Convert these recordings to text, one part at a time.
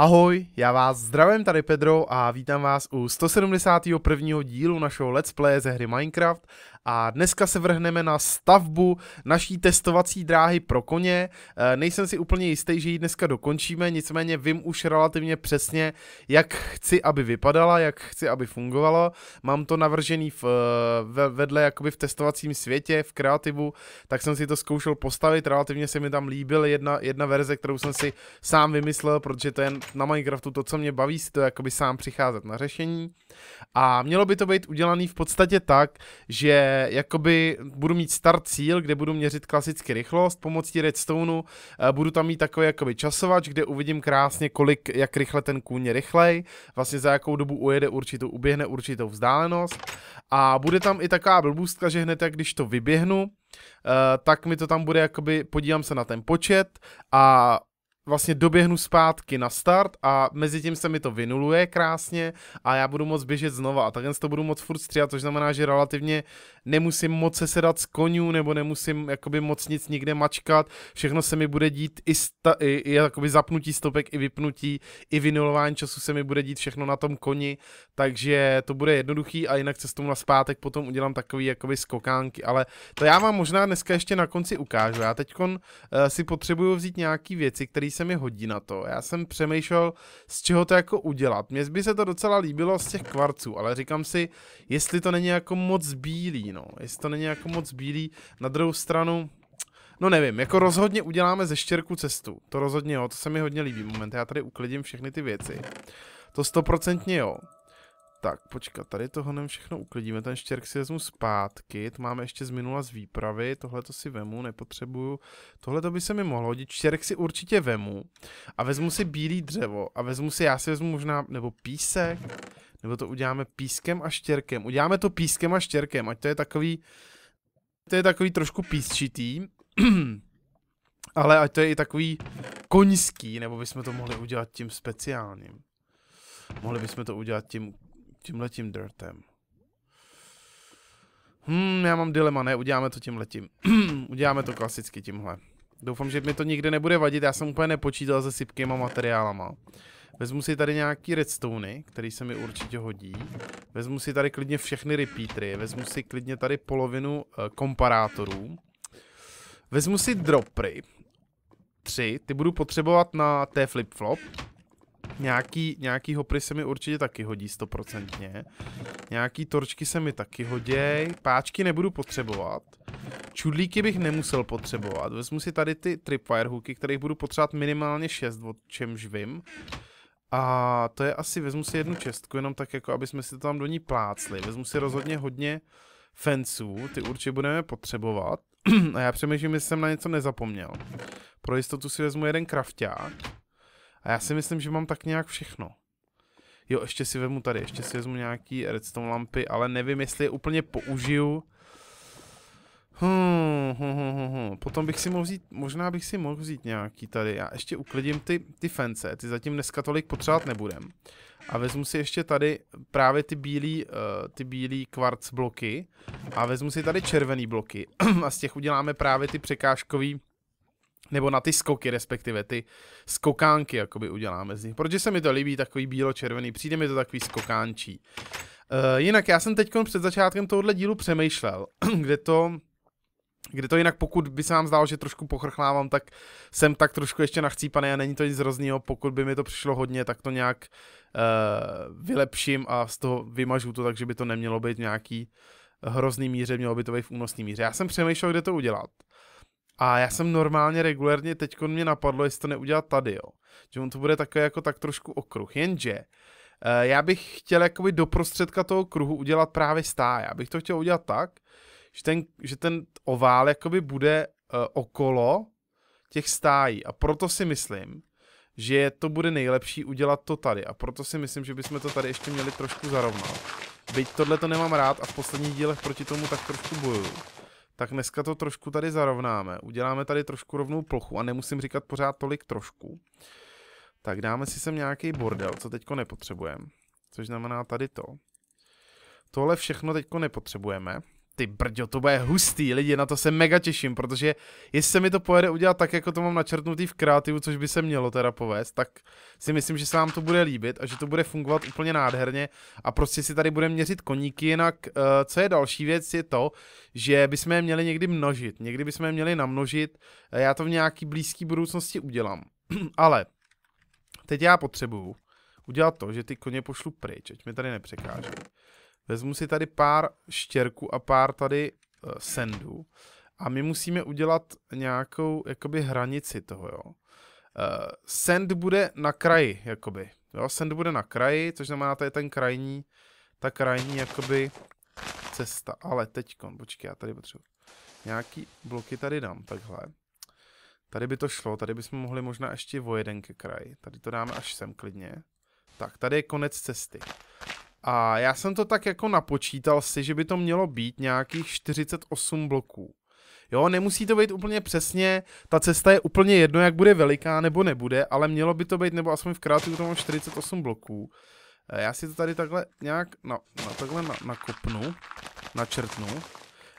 Ahoj, já vás zdravím, tady Pedro a vítám vás u 171. dílu našeho Let's Play ze hry Minecraft a dneska se vrhneme na stavbu naší testovací dráhy pro koně. E, nejsem si úplně jistý, že ji dneska dokončíme, nicméně vím už relativně přesně, jak chci, aby vypadala, jak chci, aby fungovalo. Mám to navržený v, e, vedle jakoby v testovacím světě, v kreativu, tak jsem si to zkoušel postavit, relativně se mi tam líbil jedna, jedna verze, kterou jsem si sám vymyslel, protože to je na Minecraftu to, co mě baví, si to jakoby sám přicházet na řešení. A mělo by to být udělané v podstatě tak, že jakoby budu mít start cíl, kde budu měřit klasicky rychlost pomocí redstoneu, eh, budu tam mít takový jakoby časovač, kde uvidím krásně, kolik, jak rychle ten kůň je rychlej, vlastně za jakou dobu ujede určitou, uběhne určitou vzdálenost. A bude tam i taková blbůstka, že hned jak když to vyběhnu, Uh, tak mi to tam bude jakoby, podívám se na ten počet a vlastně doběhnu zpátky na start a mezi tím se mi to vynuluje krásně a já budu moc běžet znova a takhle to budu moc furt stříhat, což znamená, že relativně nemusím moc se sedat z konů nebo nemusím jakoby moc nic nikde mačkat, všechno se mi bude dít i, sta, i, i jakoby zapnutí stopek, i vypnutí, i vynulování času se mi bude dít všechno na tom koni, takže to bude jednoduchý a jinak cestou na zpátek potom udělám takový jakoby skokánky, ale to já vám možná dneska ještě na konci ukážu, já teďkon uh, si potřebuju vzít nějaký věci, které se mi hodí na to. Já jsem přemýšlel, z čeho to jako udělat. Mně by se to docela líbilo z těch kvarců, ale říkám si, jestli to není jako moc bílý, no. Jestli to není jako moc bílý. Na druhou stranu, No nevím, jako rozhodně uděláme ze štěrku cestu. To rozhodně jo, to se mi hodně líbí. Moment, já tady uklidím všechny ty věci. To stoprocentně jo. Tak, počkat, tady toho nem všechno uklidíme, ten štěrk si vezmu zpátky, to máme ještě z minula z výpravy, tohle to si vemu, nepotřebuju, tohle to by se mi mohlo hodit, štěrk si určitě vemu a vezmu si bílý dřevo a vezmu si, já si vezmu možná, nebo písek, nebo to uděláme pískem a štěrkem, uděláme to pískem a štěrkem, ať to je takový, to je takový trošku písčitý, ale ať to je i takový koňský, nebo bychom to mohli udělat tím speciálním. Mohli bychom to udělat tím tímhletím dirtem. Hmm, já mám dilema, ne, uděláme to tímhletím. uděláme to klasicky tímhle. Doufám, že mi to nikdy nebude vadit, já jsem úplně nepočítal se sypkýma materiálama. Vezmu si tady nějaký redstony, který se mi určitě hodí. Vezmu si tady klidně všechny repeatry, vezmu si klidně tady polovinu uh, komparátorů. Vezmu si dropry. Tři, ty budu potřebovat na té flip-flop. Nějaký, nějaký hopry se mi určitě taky hodí stoprocentně. Nějaký torčky se mi taky hoděj. Páčky nebudu potřebovat. Čudlíky bych nemusel potřebovat. Vezmu si tady ty tripwire hooky, kterých budu potřebovat minimálně 6, o čemž vím. A to je asi, vezmu si jednu čestku, jenom tak jako, aby jsme si to tam do ní plácli. Vezmu si rozhodně hodně fenců, ty určitě budeme potřebovat. A já přemýšlím, jestli jsem na něco nezapomněl. Pro jistotu si vezmu jeden krafták. A já si myslím, že mám tak nějak všechno. Jo, ještě si vezmu tady, ještě si vezmu nějaký redstone lampy, ale nevím, jestli je úplně použiju. Hmm, hmm, hmm, hmm, hmm. Potom bych si mohl vzít, možná bych si mohl vzít nějaký tady. Já ještě uklidím ty, ty fence, ty zatím dneska tolik potřebovat nebudem. A vezmu si ještě tady právě ty bílý, uh, ty bílý kvarc bloky. A vezmu si tady červený bloky. a z těch uděláme právě ty překážkový nebo na ty skoky, respektive ty skokánky, jakoby uděláme z nich. Protože se mi to líbí, takový bílo-červený, přijde mi to takový skokánčí. Uh, jinak já jsem teď před začátkem tohohle dílu přemýšlel, kde to, kde to jinak pokud by se vám zdálo, že trošku pochrchlávám, tak jsem tak trošku ještě nachcípaný a není to nic hroznýho, pokud by mi to přišlo hodně, tak to nějak uh, vylepším a z toho vymažu to, takže by to nemělo být nějaký hrozný míře, mělo by to být v únosný míře. Já jsem přemýšlel, kde to udělat. A já jsem normálně regulérně, teď mě napadlo, jestli to neudělat tady, jo. Že on to bude takový jako tak trošku okruh. Jenže eh, já bych chtěl jakoby do prostředka toho kruhu udělat právě stáje. Já bych to chtěl udělat tak, že ten, že ten ovál jakoby bude eh, okolo těch stájí. A proto si myslím, že to bude nejlepší udělat to tady. A proto si myslím, že bychom to tady ještě měli trošku zarovnat. Byť tohle to nemám rád a v posledních dílech proti tomu tak trošku bojuju tak dneska to trošku tady zarovnáme. Uděláme tady trošku rovnou plochu a nemusím říkat pořád tolik trošku. Tak dáme si sem nějaký bordel, co teďko nepotřebujeme. Což znamená tady to. Tohle všechno teďko nepotřebujeme ty brďo, to bude hustý, lidi, na to se mega těším, protože jestli se mi to pojede udělat tak, jako to mám načrtnutý v kreativu, což by se mělo teda povést, tak si myslím, že se vám to bude líbit a že to bude fungovat úplně nádherně a prostě si tady budeme měřit koníky, jinak eh, co je další věc, je to, že bychom je měli někdy množit, někdy bychom je měli namnožit, eh, já to v nějaký blízký budoucnosti udělám, ale teď já potřebuju udělat to, že ty koně pošlu pryč, ať mi tady nepřekáže. Vezmu si tady pár štěrku a pár tady uh, sendů. A my musíme udělat nějakou jakoby hranici toho, jo. Uh, send bude na kraji, jakoby. Jo, send bude na kraji, což znamená, to je ten krajní, ta krajní jakoby cesta. Ale teďkon, počkej, já tady potřebuji. Nějaký bloky tady dám, takhle. Tady by to šlo, tady bychom mohli možná ještě o jeden ke kraji. Tady to dáme až sem klidně. Tak, tady je konec cesty. A já jsem to tak jako napočítal si, že by to mělo být nějakých 48 bloků. Jo, nemusí to být úplně přesně, ta cesta je úplně jedno, jak bude veliká nebo nebude, ale mělo by to být, nebo aspoň v krátku tomu 48 bloků. Eh, já si to tady takhle nějak, no, na no, takhle na, nakopnu, načrtnu.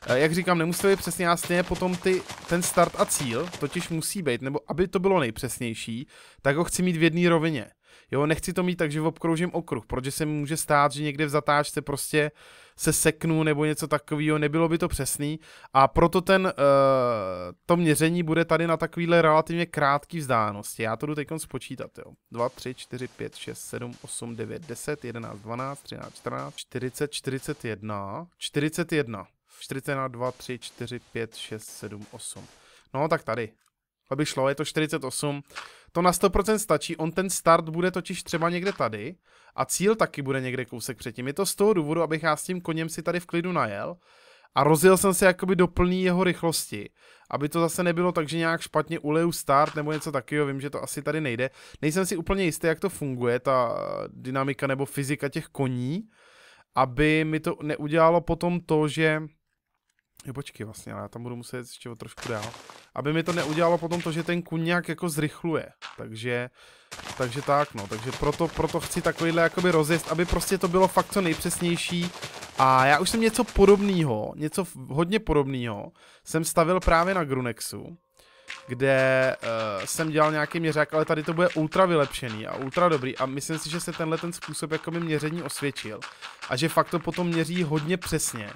Eh, jak říkám, nemusí to být přesně jasně, potom ty, ten start a cíl, totiž musí být, nebo aby to bylo nejpřesnější, tak ho chci mít v jedné rovině. Jo, nechci to mít tak, že obkroužím okruh, protože se může stát, že někde v zatáčce prostě se seknu nebo něco takového, nebylo by to přesný a proto ten, uh, to měření bude tady na takovýhle relativně krátký vzdálenosti. Já to jdu teď spočítat, jo. 2, 3, 4, 5, 6, 7, 8, 9, 10, 11, 12, 13, 14, 40, 41, 41, 41, 2, 3, 4, 5, 6, 7, 8. No tak tady, aby šlo, je to 48. To na 100% stačí, on ten start bude totiž třeba někde tady a cíl taky bude někde kousek předtím. Je to z toho důvodu, abych já s tím koněm si tady v klidu najel a rozjel jsem se jakoby do plný jeho rychlosti, aby to zase nebylo tak, že nějak špatně uleju start nebo něco takového, vím, že to asi tady nejde. Nejsem si úplně jistý, jak to funguje, ta dynamika nebo fyzika těch koní, aby mi to neudělalo potom to, že Jo, počkej vlastně, ale já tam budu muset ještě o trošku dál. Aby mi to neudělalo potom to, že ten kuň nějak jako zrychluje. Takže, takže tak no, takže proto, proto chci takovýhle jakoby rozjezd, aby prostě to bylo fakt co nejpřesnější. A já už jsem něco podobného, něco hodně podobného, jsem stavil právě na Grunexu kde uh, jsem dělal nějaký měřák, ale tady to bude ultra vylepšený a ultra dobrý a myslím si, že se tenhle ten způsob jako by měření osvědčil a že fakt to potom měří hodně přesně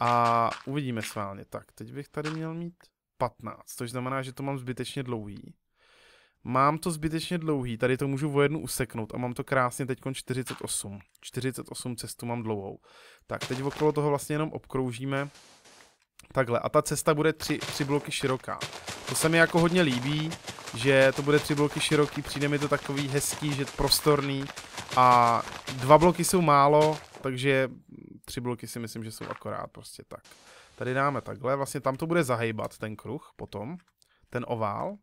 a uvidíme sválně. Tak, teď bych tady měl mít 15, což znamená, že to mám zbytečně dlouhý. Mám to zbytečně dlouhý, tady to můžu o jednu useknout a mám to krásně teď 48. 48 cestu mám dlouhou. Tak, teď okolo toho vlastně jenom obkroužíme takhle. A ta cesta bude tři, tři bloky široká. To se mi jako hodně líbí, že to bude tři bloky široký, přijde mi to takový hezký, že prostorný. A dva bloky jsou málo, takže tři bloky si myslím, že jsou akorát prostě tak. Tady dáme takhle, vlastně tam to bude zahýbat ten kruh potom, ten ovál.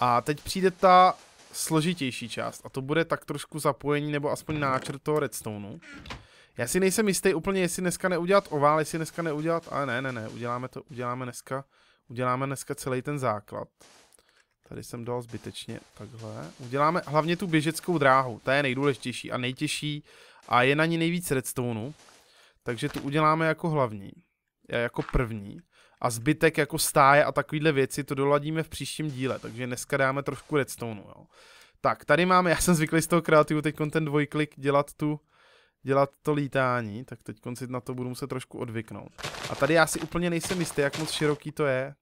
A teď přijde ta složitější část a to bude tak trošku zapojení nebo aspoň náčrt toho redstoneu. Já si nejsem jistý úplně, jestli dneska neudělat ovál, jestli dneska neudělat, ale ne, ne, ne, uděláme to, uděláme dneska, uděláme dneska celý ten základ. Tady jsem dal zbytečně takhle. Uděláme hlavně tu běžeckou dráhu, ta je nejdůležitější a nejtěžší a je na ní nejvíc redstoneů, takže tu uděláme jako hlavní, e, jako první. A zbytek jako stáje a takovýhle věci to doladíme v příštím díle, takže dneska dáme trošku redstoneů, jo. Tak, tady máme, já jsem zvyklý z toho kreativu teď ten dvojklik dělat tu, dělat to lítání, tak teď si na to budu muset trošku odvyknout. A tady já si úplně nejsem jistý, jak moc široký to je.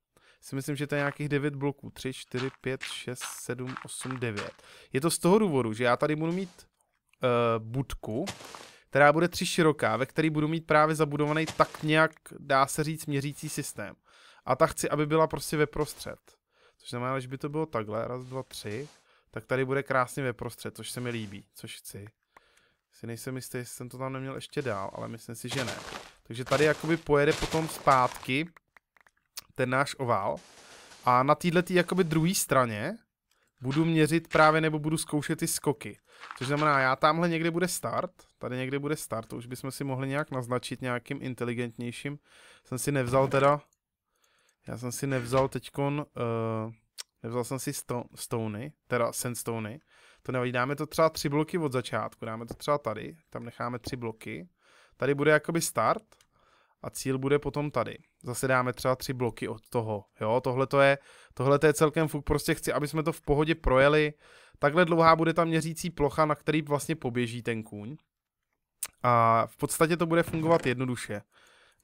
Si myslím, že to je nějakých 9 bloků. 3, 4, 5, 6, 7, 8, 9. Je to z toho důvodu, že já tady budu mít Eh, budku, která bude tři široká, ve které budu mít právě zabudovaný tak nějak, dá se říct, měřící systém. A ta chci, aby byla prostě ve prostřed. Což znamená, že by to bylo takhle, raz, dva, tři, tak tady bude krásně ve prostřed, což se mi líbí, což chci. Si nejsem jistý, jestli jsem to tam neměl ještě dál, ale myslím si, že ne. Takže tady jakoby pojede potom zpátky ten náš ovál. A na této jakoby druhé straně budu měřit právě nebo budu zkoušet ty skoky. Což znamená, já tamhle někde bude start, tady někde bude start, už bychom si mohli nějak naznačit nějakým inteligentnějším. Jsem si nevzal teda, já jsem si nevzal teďkon, uh, nevzal jsem si sto, stony, teda sandstony, to nevadí, dáme to třeba tři bloky od začátku, dáme to třeba tady, tam necháme tři bloky, tady bude jakoby start a cíl bude potom tady. Zase dáme třeba tři bloky od toho. Jo, tohle to je, tohle je celkem fuk. Prostě chci, aby jsme to v pohodě projeli. Takhle dlouhá bude ta měřící plocha, na který vlastně poběží ten kůň. A v podstatě to bude fungovat jednoduše.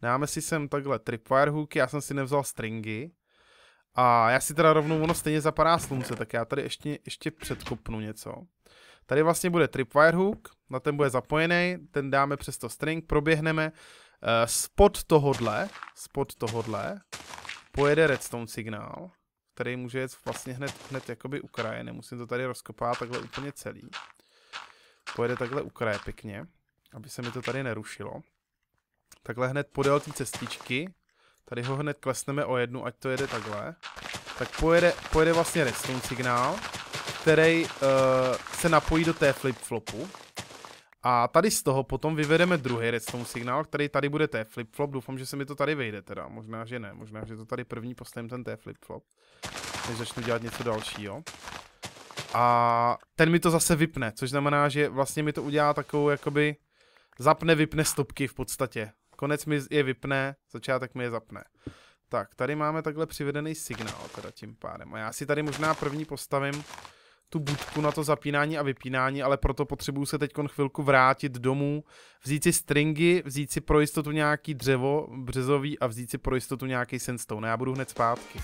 Dáme si sem takhle tripwire hooky, já jsem si nevzal stringy. A já si teda rovnou, ono stejně zapadá slunce, tak já tady ještě, ještě předkopnu něco. Tady vlastně bude tripwire hook, na ten bude zapojený, ten dáme přes to string, proběhneme. Eh, spod tohodle, spod tohodle, pojede redstone signál, který může jet vlastně hned, hned jakoby u kraje, nemusím to tady rozkopat takhle úplně celý. Pojede takhle u kraje pěkně, aby se mi to tady nerušilo. Takhle hned podél té cestičky, tady ho hned klesneme o jednu, ať to jede takhle. Tak pojede, pojede vlastně redstone signál, který uh, se napojí do té flip-flopu, a tady z toho potom vyvedeme druhý redstone signál, který tady bude T-flip-flop. Doufám, že se mi to tady vejde teda. Možná, že ne. Možná, že to tady první postavím ten T-flip-flop. Než začnu dělat něco dalšího. A ten mi to zase vypne, což znamená, že vlastně mi to udělá takovou jakoby... Zapne, vypne stopky v podstatě. Konec mi je vypne, začátek mi je zapne. Tak, tady máme takhle přivedený signál teda tím pádem. A já si tady možná první postavím tu budku na to zapínání a vypínání, ale proto potřebuju se teď chvilku vrátit domů, vzít si stringy, vzít si pro jistotu nějaký dřevo březový a vzít si pro jistotu nějaký sandstone. Já budu hned zpátky.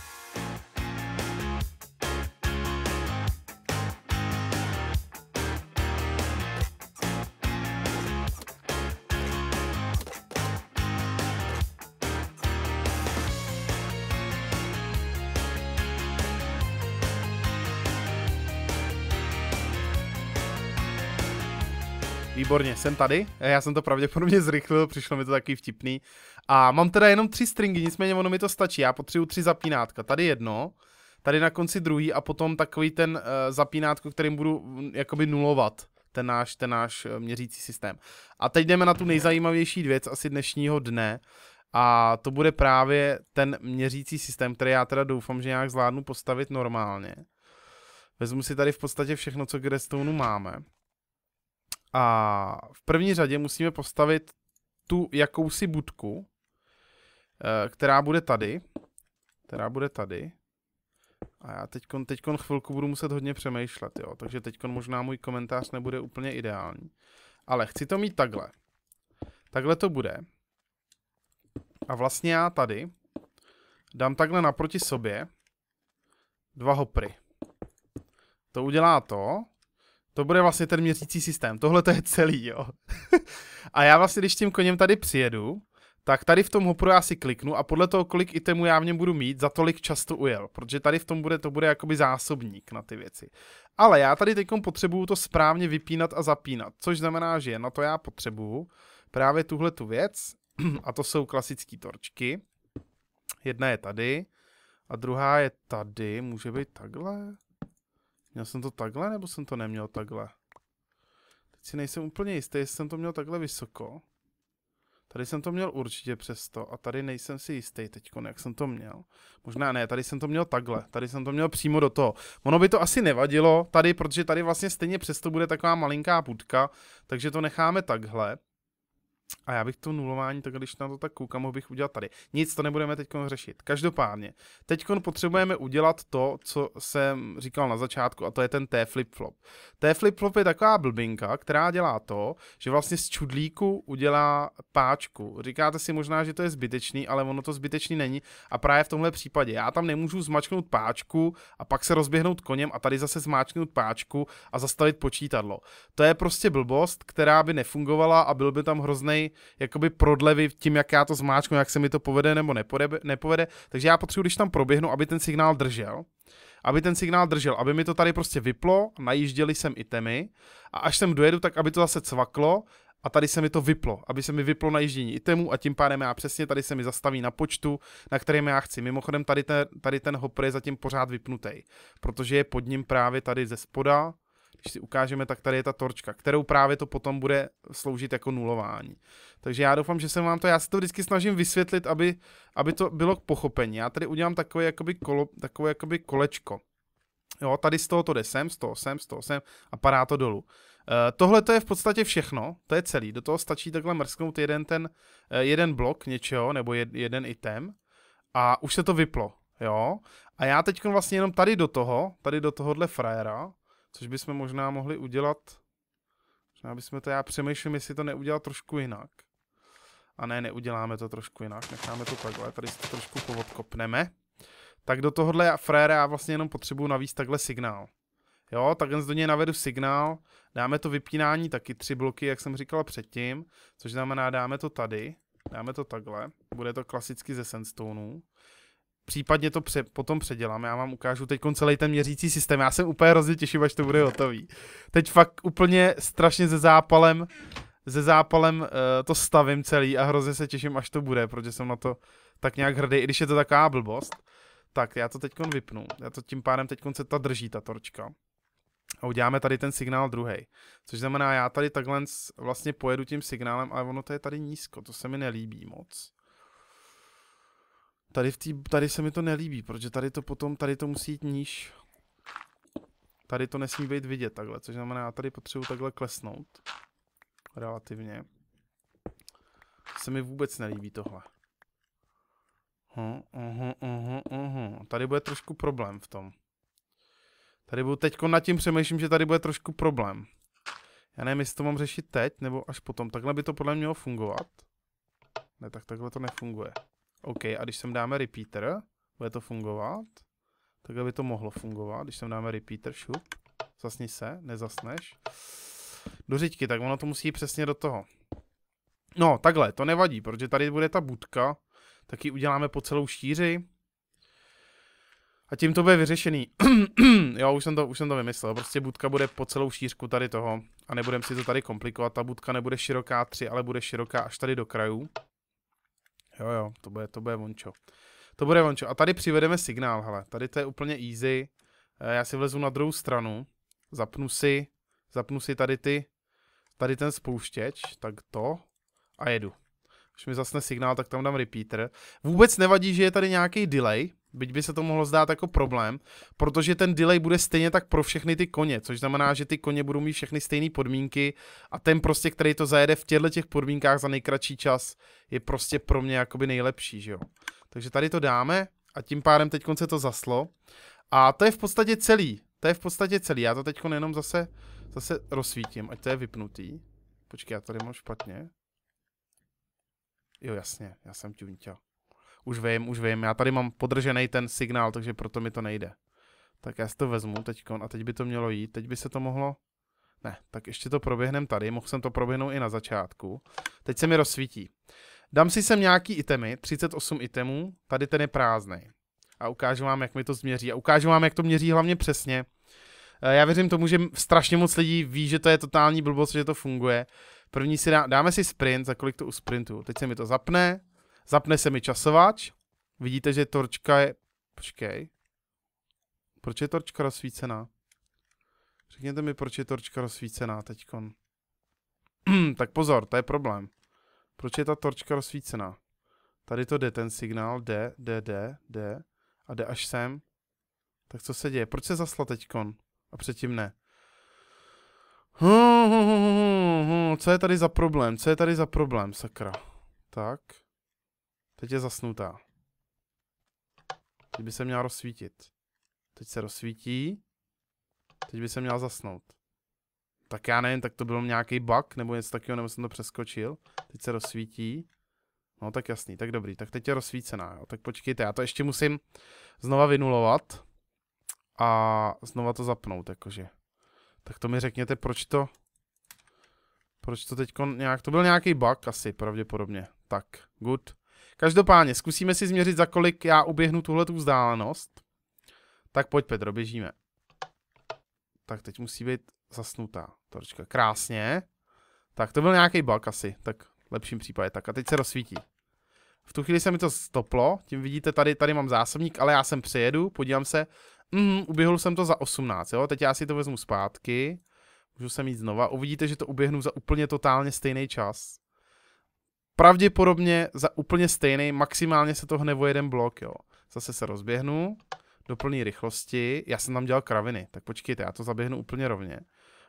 Výborně, jsem tady. Já jsem to pravděpodobně zrychlil, přišlo mi to takový vtipný. A mám teda jenom tři stringy, nicméně ono mi to stačí. Já potřebuji tři zapínátka. Tady jedno, tady na konci druhý a potom takový ten uh, zapínátko, kterým budu mm, jakoby nulovat ten náš, ten náš eh, měřící systém. A teď jdeme na tu nejzajímavější věc asi dnešního dne. A to bude právě ten měřící systém, který já teda doufám, že nějak zvládnu postavit normálně. Vezmu si tady v podstatě všechno, co k redstone'u máme. A v první řadě musíme postavit tu jakousi budku, eh, která bude tady. Která bude tady. A já teďkon, teďkon chvilku budu muset hodně přemýšlet, jo. Takže teďkon možná můj komentář nebude úplně ideální. Ale chci to mít takhle. Takhle to bude. A vlastně já tady dám takhle naproti sobě dva hopry. To udělá to, to bude vlastně ten měřící systém. Tohle to je celý, jo. a já vlastně, když tím koněm tady přijedu, tak tady v tom hopru já si kliknu a podle toho, kolik itemů já v něm budu mít, za tolik často ujel, protože tady v tom bude, to bude jakoby zásobník na ty věci. Ale já tady teď potřebuju to správně vypínat a zapínat, což znamená, že na to já potřebuju právě tuhle tu věc, a to jsou klasické torčky. Jedna je tady a druhá je tady, může být takhle? Měl jsem to takhle, nebo jsem to neměl takhle? Teď si nejsem úplně jistý, jestli jsem to měl takhle vysoko. Tady jsem to měl určitě přesto a tady nejsem si jistý teď, jak jsem to měl. Možná ne, tady jsem to měl takhle, tady jsem to měl přímo do toho. Ono by to asi nevadilo tady, protože tady vlastně stejně přesto bude taková malinká půdka, takže to necháme takhle. A já bych to nulování, tak když na to tak koukám, mohl bych udělat tady. Nic to nebudeme teď řešit. Každopádně, teď potřebujeme udělat to, co jsem říkal na začátku, a to je ten T-flip-flop. T-flip-flop je taková blbinka, která dělá to, že vlastně z čudlíku udělá páčku. Říkáte si možná, že to je zbytečný, ale ono to zbytečný není. A právě v tomhle případě já tam nemůžu zmačknout páčku a pak se rozběhnout koněm a tady zase zmáčknout páčku a zastavit počítadlo. To je prostě blbost, která by nefungovala a byl by tam hrozný jakoby prodlevy tím, jak já to zmáčknu, jak se mi to povede nebo nepovede, nepovede. Takže já potřebuji, když tam proběhnu, aby ten signál držel aby ten signál držel, aby mi to tady prostě vyplo, najížděli jsem i temy a až sem dojedu, tak aby to zase cvaklo a tady se mi to vyplo, aby se mi vyplo najíždění itemů a tím pádem já přesně tady se mi zastaví na počtu, na kterém já chci. Mimochodem tady ten, tady ten hopper je zatím pořád vypnutý, protože je pod ním právě tady ze spoda, když si ukážeme, tak tady je ta torčka, kterou právě to potom bude sloužit jako nulování. Takže já doufám, že jsem vám to, já se to vždycky snažím vysvětlit, aby, aby to bylo k pochopení. Já tady udělám takové jakoby, kolo, takové jakoby kolečko. Jo, tady z toho to jde sem, z toho sem, z toho sem a padá to dolů. E, Tohle to je v podstatě všechno, to je celý. Do toho stačí takhle mrsknout jeden ten, eh, jeden blok něčeho, nebo jed, jeden item a už se to vyplo, jo. A já teď vlastně jenom tady do toho, tady do tohohle frajera, což bychom možná mohli udělat, možná bychom to, já přemýšlím, jestli to neudělat trošku jinak. A ne, neuděláme to trošku jinak, necháme to takhle, tady si to trošku povodkopneme. Tak do tohohle fréra já vlastně jenom potřebuju navíc takhle signál. Jo, takhle do něj navedu signál, dáme to vypínání taky tři bloky, jak jsem říkal předtím, což znamená dáme to tady, dáme to takhle, bude to klasicky ze sandstoneů případně to pře- potom předělám. Já vám ukážu teď celý ten měřící systém. Já jsem úplně hrozně těším, až to bude hotový. Teď fakt úplně strašně ze zápalem, ze zápalem uh, to stavím celý a hrozně se těším, až to bude, protože jsem na to tak nějak hrdý, i když je to taková blbost. Tak, já to teď vypnu. Já to tím pádem teď se ta drží, ta torčka. A uděláme tady ten signál druhý. Což znamená, já tady takhle vlastně pojedu tím signálem, ale ono to je tady nízko, to se mi nelíbí moc. Tady, v tý, tady se mi to nelíbí, protože tady to potom, tady to musí jít níž. Tady to nesmí být vidět takhle, což znamená, já tady potřebuji takhle klesnout. Relativně. Se mi vůbec nelíbí tohle. Uhum, uhum, uhum, hm, hm, hm. Tady bude trošku problém v tom. Tady budu teďko nad tím přemýšlím, že tady bude trošku problém. Já nevím, jestli to mám řešit teď, nebo až potom. Takhle by to podle mě mělo fungovat. Ne, tak takhle to nefunguje. OK, a když sem dáme repeater, bude to fungovat? tak by to mohlo fungovat, když sem dáme repeater, šup. Zasni se, nezasneš. Do říčky, tak ono to musí přesně do toho. No, takhle, to nevadí, protože tady bude ta budka, tak ji uděláme po celou štíři. A tím to bude vyřešený. jo, už jsem, to, už jsem to vymyslel. Prostě budka bude po celou šířku tady toho. A nebudem si to tady komplikovat. Ta budka nebude široká 3, ale bude široká až tady do krajů. Jo, jo, to bude, to bude vončo. To bude vončo. A tady přivedeme signál, hele. Tady to je úplně easy. Eh, já si vlezu na druhou stranu, zapnu si, zapnu si tady ty, tady ten spouštěč, tak to a jedu. Když mi zasne signál, tak tam dám repeater. Vůbec nevadí, že je tady nějaký delay, Byť by se to mohlo zdát jako problém, protože ten delay bude stejně tak pro všechny ty koně, což znamená, že ty koně budou mít všechny stejné podmínky a ten prostě, který to zajede v těchto těch podmínkách za nejkratší čas, je prostě pro mě jakoby nejlepší, že jo. Takže tady to dáme a tím pádem teď se to zaslo. A to je v podstatě celý. To je v podstatě celý. Já to teď jenom zase, zase rozsvítím, ať to je vypnutý. Počkej, já tady mám špatně. Jo, jasně, já jsem ťunťa. Už vím, už vím, já tady mám podržený ten signál, takže proto mi to nejde. Tak já si to vezmu teď a teď by to mělo jít, teď by se to mohlo... Ne, tak ještě to proběhnem tady, mohl jsem to proběhnout i na začátku. Teď se mi rozsvítí. Dám si sem nějaký itemy, 38 itemů, tady ten je prázdný. A ukážu vám, jak mi to změří. A ukážu vám, jak to měří hlavně přesně. Eh, já věřím tomu, že strašně moc lidí ví, že to je totální blbost, že to funguje. První si dá, dáme si sprint, za kolik to sprintu. Teď se mi to zapne, Zapne se mi časováč. Vidíte, že torčka je... Počkej. Proč je torčka rozsvícená? Řekněte mi, proč je torčka rozsvícená teďkon. tak pozor, to je problém. Proč je ta torčka rozsvícená? Tady to jde, ten signál, jde, jde, jde, jde a jde až sem. Tak co se děje? Proč se zasla teďkon? A předtím ne. Co je tady za problém? Co je tady za problém, sakra? Tak. Teď je zasnutá. Teď by se měla rozsvítit. Teď se rozsvítí. Teď by se měla zasnout. Tak já nevím, tak to byl nějaký bug, nebo něco takového, nebo jsem to přeskočil. Teď se rozsvítí. No tak jasný, tak dobrý, tak teď je rozsvícená, jo. tak počkejte, já to ještě musím znova vynulovat a znova to zapnout, jakože. Tak to mi řekněte, proč to, proč to teď nějak, to byl nějaký bug asi, pravděpodobně. Tak, good. Každopádně, zkusíme si změřit, za kolik já uběhnu tuhle tu vzdálenost. Tak pojď, Petro, běžíme. Tak teď musí být zasnutá torčka. Krásně. Tak to byl nějaký bug asi, tak v lepším případě. Tak a teď se rozsvítí. V tu chvíli se mi to stoplo, tím vidíte, tady, tady mám zásobník, ale já sem přejedu, podívám se. Mm, uběhl jsem to za 18, jo, teď já si to vezmu zpátky. Můžu se mít znova, uvidíte, že to uběhnu za úplně totálně stejný čas pravděpodobně za úplně stejný, maximálně se to hne o jeden blok, jo. Zase se rozběhnu do plné rychlosti, já jsem tam dělal kraviny, tak počkejte, já to zaběhnu úplně rovně.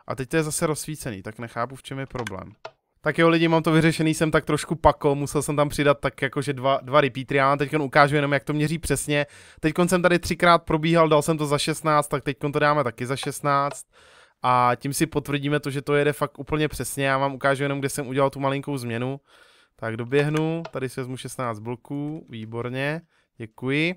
A teď to je zase rozsvícený, tak nechápu, v čem je problém. Tak jo lidi, mám to vyřešený, jsem tak trošku pako, musel jsem tam přidat tak jakože dva, dva repeatry, já vám teď ukážu jenom, jak to měří přesně. Teď jsem tady třikrát probíhal, dal jsem to za 16, tak teď to dáme taky za 16. A tím si potvrdíme to, že to jede fakt úplně přesně, já vám ukážu jenom, kde jsem udělal tu malinkou změnu. Tak doběhnu, tady si vezmu 16 bloků, výborně, děkuji.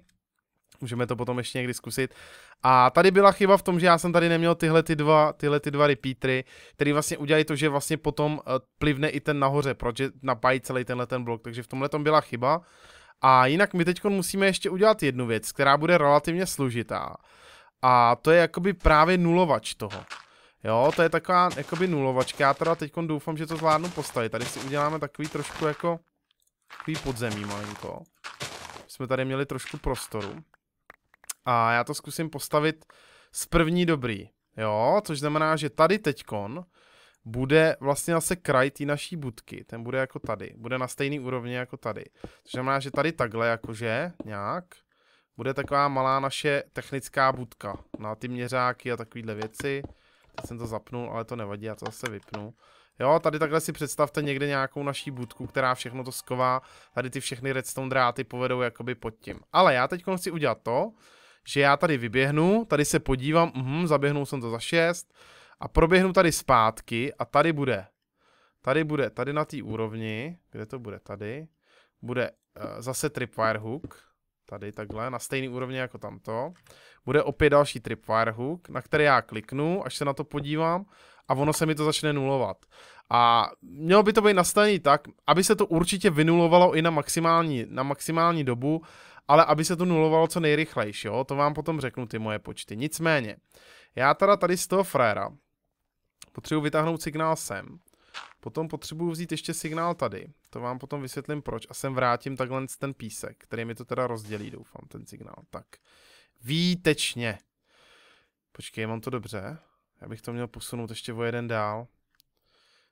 Můžeme to potom ještě někdy zkusit. A tady byla chyba v tom, že já jsem tady neměl tyhle ty dva, tyhle ty dva repeatry, které vlastně udělají to, že vlastně potom eh, plivne i ten nahoře, protože napájí celý tenhle ten blok, takže v tomhle tom byla chyba. A jinak my teď musíme ještě udělat jednu věc, která bude relativně složitá. A to je jakoby právě nulovač toho. Jo, to je taková jakoby nulovačka, já teda teď doufám, že to zvládnu postavit. Tady si uděláme takový trošku jako takový podzemí malinko. Jsme tady měli trošku prostoru. A já to zkusím postavit z první dobrý. Jo, což znamená, že tady teďkon bude vlastně zase kraj té naší budky. Ten bude jako tady. Bude na stejný úrovni jako tady. Což znamená, že tady takhle jakože nějak bude taková malá naše technická budka na no ty měřáky a takovýhle věci. Teď jsem to zapnul, ale to nevadí, já to zase vypnu. Jo, tady takhle si představte někde nějakou naší budku, která všechno to sková. Tady ty všechny redstone dráty povedou jakoby pod tím. Ale já teď chci udělat to, že já tady vyběhnu, tady se podívám, uhum, zaběhnul jsem to za 6 a proběhnu tady zpátky a tady bude. Tady bude, tady na té úrovni, kde to bude, tady, bude uh, zase tripwire hook tady takhle, na stejný úrovni jako tamto. Bude opět další tripwire hook, na který já kliknu, až se na to podívám a ono se mi to začne nulovat. A mělo by to být nastavené tak, aby se to určitě vynulovalo i na maximální, na maximální dobu, ale aby se to nulovalo co nejrychlejší, jo? to vám potom řeknu ty moje počty. Nicméně, já teda tady z toho fréra potřebuji vytáhnout signál sem Potom potřebuji vzít ještě signál tady. To vám potom vysvětlím proč. A sem vrátím takhle ten písek, který mi to teda rozdělí, doufám, ten signál. Tak. Výtečně. Počkej, mám to dobře. Já bych to měl posunout ještě o jeden dál.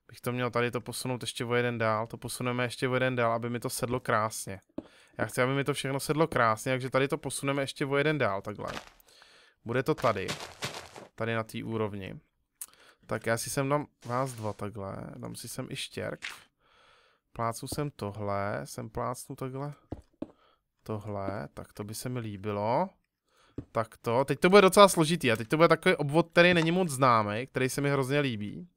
Bych to měl tady to posunout ještě o jeden dál. To posuneme ještě o jeden dál, aby mi to sedlo krásně. Já chci, aby mi to všechno sedlo krásně, takže tady to posuneme ještě o jeden dál, takhle. Bude to tady. Tady na té úrovni. Tak já si sem dám vás dva takhle, dám si sem i štěrk. Plácnu sem tohle, sem plácnu takhle. Tohle, tak to by se mi líbilo. Tak to, teď to bude docela složitý a teď to bude takový obvod, který není moc známý, který se mi hrozně líbí.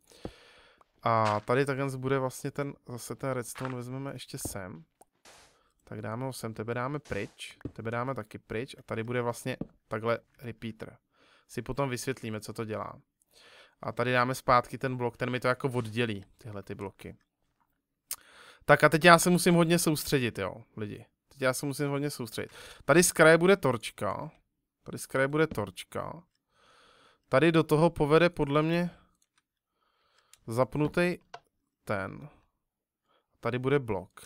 A tady takhle bude vlastně ten, zase ten redstone vezmeme ještě sem. Tak dáme ho sem, tebe dáme pryč, tebe dáme taky pryč a tady bude vlastně takhle repeater. Si potom vysvětlíme, co to dělá. A tady dáme zpátky ten blok, ten mi to jako oddělí, tyhle ty bloky. Tak a teď já se musím hodně soustředit, jo, lidi. Teď já se musím hodně soustředit. Tady z kraje bude torčka. Tady z kraje bude torčka. Tady do toho povede podle mě zapnutý ten. Tady bude blok,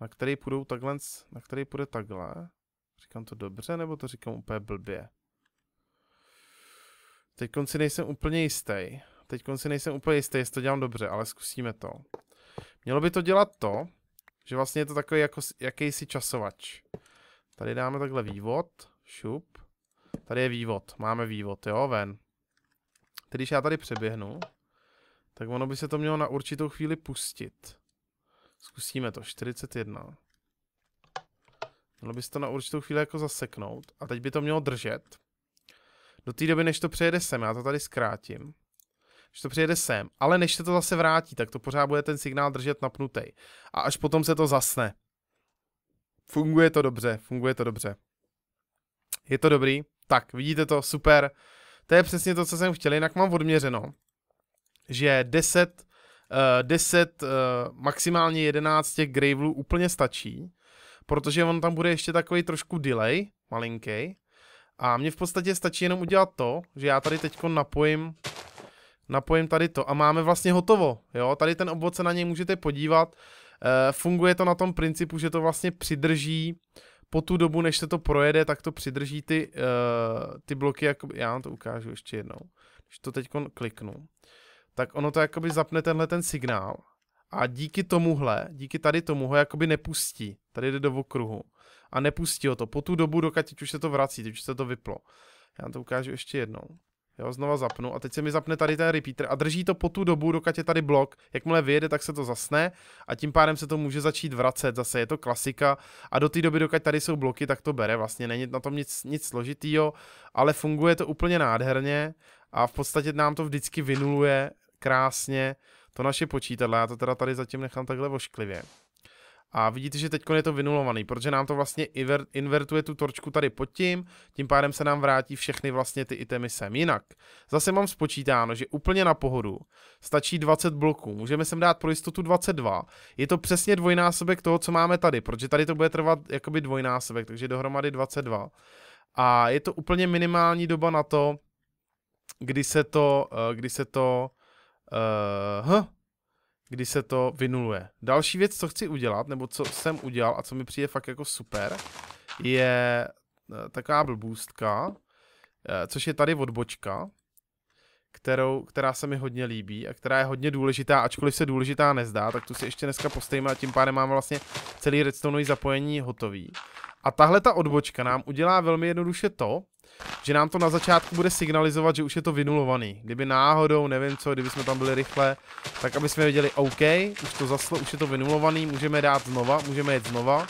na který půjdou takhle, na který půjde takhle. Říkám to dobře, nebo to říkám úplně blbě? Teď konci nejsem úplně jistý. Teď konci nejsem úplně jistý, jestli to dělám dobře, ale zkusíme to. Mělo by to dělat to, že vlastně je to takový jako jakýsi časovač. Tady dáme takhle vývod, šup. Tady je vývod, máme vývod, jo, ven. Teď když já tady přeběhnu, tak ono by se to mělo na určitou chvíli pustit. Zkusíme to, 41. Mělo by se to na určitou chvíli jako zaseknout a teď by to mělo držet do té doby, než to přejede sem, já to tady zkrátím, že to přijede sem, ale než se to zase vrátí, tak to pořád bude ten signál držet napnutý. A až potom se to zasne. Funguje to dobře, funguje to dobře. Je to dobrý? Tak, vidíte to, super. To je přesně to, co jsem chtěl, jinak mám odměřeno, že 10, 10 eh, eh, maximálně 11 těch gravelů úplně stačí, protože on tam bude ještě takový trošku delay, malinký, a mně v podstatě stačí jenom udělat to, že já tady teď napojím, napojím tady to a máme vlastně hotovo, jo, tady ten obvod se na něj můžete podívat, e, funguje to na tom principu, že to vlastně přidrží po tu dobu, než se to projede, tak to přidrží ty, e, ty bloky, jako, já vám to ukážu ještě jednou, když to teď kliknu, tak ono to jakoby zapne tenhle ten signál a díky tomuhle, díky tady tomuhle jakoby nepustí, tady jde do okruhu a nepustil to. Po tu dobu, dokud teď už se to vrací, teď už se to vyplo. Já to ukážu ještě jednou. Jo, znova zapnu a teď se mi zapne tady ten repeater a drží to po tu dobu, dokud je tady blok. Jakmile vyjede, tak se to zasne a tím pádem se to může začít vracet. Zase je to klasika a do té doby, dokud tady jsou bloky, tak to bere. Vlastně není na tom nic, nic složitýho, ale funguje to úplně nádherně a v podstatě nám to vždycky vynuluje krásně to naše počítadlo. Já to teda tady zatím nechám takhle vošklivě. A vidíte, že teď je to vynulovaný, protože nám to vlastně invertuje tu torčku tady pod tím, tím pádem se nám vrátí všechny vlastně ty itemy sem. Jinak, zase mám spočítáno, že úplně na pohodu stačí 20 bloků, můžeme sem dát pro jistotu 22. Je to přesně dvojnásobek toho, co máme tady, protože tady to bude trvat jakoby dvojnásobek, takže dohromady 22. A je to úplně minimální doba na to, kdy se to, eh, kdy se to, uh, huh, kdy se to vynuluje. Další věc, co chci udělat, nebo co jsem udělal a co mi přijde fakt jako super, je eh, taková blbůstka, eh, což je tady odbočka, kterou, která se mi hodně líbí a která je hodně důležitá, ačkoliv se důležitá nezdá, tak tu si ještě dneska postavíme a tím pádem máme vlastně celý redstoneový zapojení hotový. A tahle ta odbočka nám udělá velmi jednoduše to, že nám to na začátku bude signalizovat, že už je to vynulovaný. Kdyby náhodou, nevím co, kdyby jsme tam byli rychle, tak aby jsme věděli, OK, už to zaslo, už je to vynulovaný, můžeme dát znova, můžeme jet znova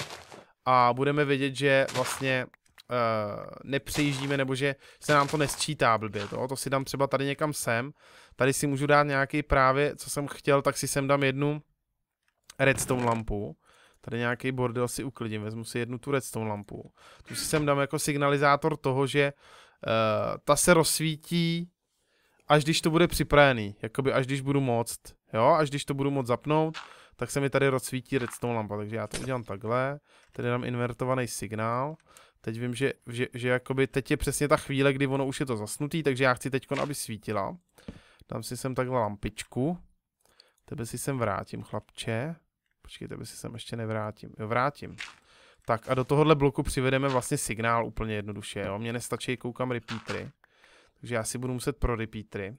a budeme vědět, že vlastně uh, nepřejíždíme, nebo že se nám to nesčítá blbě. To, to si dám třeba tady někam sem, tady si můžu dát nějaký právě, co jsem chtěl, tak si sem dám jednu redstone lampu Tady nějaký bordel si uklidím, vezmu si jednu tu redstone lampu. Tu si sem dám jako signalizátor toho, že uh, ta se rozsvítí, až když to bude připravený. Jakoby až když budu moct, jo, až když to budu moct zapnout, tak se mi tady rozsvítí redstone lampa. Takže já to udělám takhle, tady dám invertovaný signál. Teď vím, že, že, že jakoby teď je přesně ta chvíle, kdy ono už je to zasnutý, takže já chci teď, aby svítila. Dám si sem takhle lampičku. Tebe si sem vrátím, chlapče. Počkejte, aby si sem ještě nevrátím. Jo, vrátím. Tak a do tohohle bloku přivedeme vlastně signál úplně jednoduše. Jo. Mně nestačí, koukám repeatry. Takže já si budu muset pro repeatry.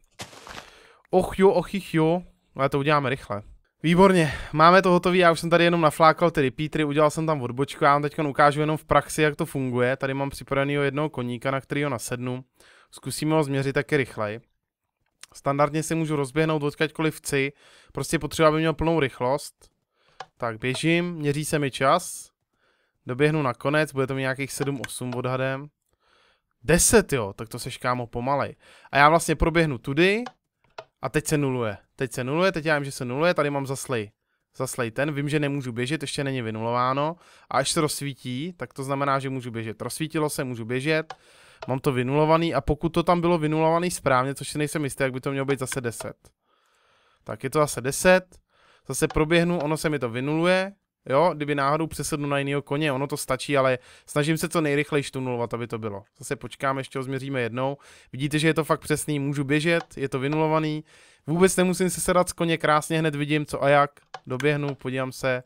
Och jo, och jich jo. Ale to uděláme rychle. Výborně, máme to hotový, já už jsem tady jenom naflákal ty repeatry, udělal jsem tam odbočku, já vám teď ukážu jenom v praxi, jak to funguje. Tady mám připraveného jednoho koníka, na který ho nasednu. Zkusíme ho změřit taky rychleji. Standardně si můžu rozběhnout odkaďkoliv chci, prostě potřeba, aby měl plnou rychlost. Tak běžím, měří se mi čas. Doběhnu na konec, bude to mi nějakých 7-8 odhadem. 10 jo, tak to se škámo pomalej. A já vlastně proběhnu tudy a teď se nuluje. Teď se nuluje, teď já vím, že se nuluje, tady mám zaslej. Zaslej ten, vím, že nemůžu běžet, ještě není vynulováno. A až se rozsvítí, tak to znamená, že můžu běžet. Rozsvítilo se, můžu běžet. Mám to vynulovaný a pokud to tam bylo vynulovaný správně, což si nejsem jistý, jak by to mělo být zase 10. Tak je to zase 10 zase proběhnu, ono se mi to vynuluje, jo, kdyby náhodou přesednu na jiného koně, ono to stačí, ale snažím se co nejrychleji štunulovat, aby to bylo. Zase počkám, ještě ho změříme jednou. Vidíte, že je to fakt přesný, můžu běžet, je to vynulovaný, vůbec nemusím se sedat z koně, krásně hned vidím, co a jak, doběhnu, podívám se,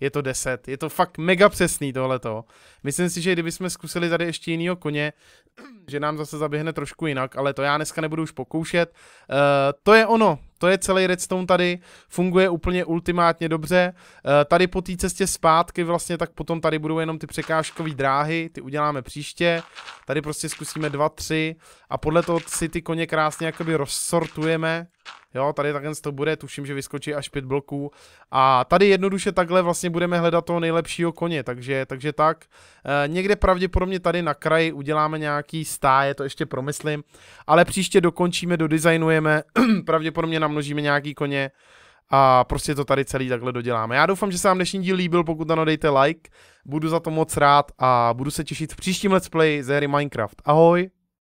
je to 10. Je to fakt mega přesný tohleto. Myslím si, že kdybychom zkusili tady ještě jinýho koně, že nám zase zaběhne trošku jinak, ale to já dneska nebudu už pokoušet. Uh, to je ono, to je celý redstone tady, funguje úplně ultimátně dobře. Eh, tady po té cestě zpátky vlastně, tak potom tady budou jenom ty překážkové dráhy, ty uděláme příště. Tady prostě zkusíme dva, tři a podle toho si ty koně krásně jakoby rozsortujeme. Jo, tady takhle to bude, tuším, že vyskočí až pět bloků. A tady jednoduše takhle vlastně budeme hledat toho nejlepšího koně, takže, takže tak. E, někde pravděpodobně tady na kraji uděláme nějaký stáje, to ještě promyslím. Ale příště dokončíme, dodizajnujeme, pravděpodobně na namnožíme nějaký koně a prostě to tady celý takhle doděláme. Já doufám, že se vám dnešní díl líbil, pokud ano dejte like, budu za to moc rád a budu se těšit v příštím let's play z hry Minecraft. Ahoj!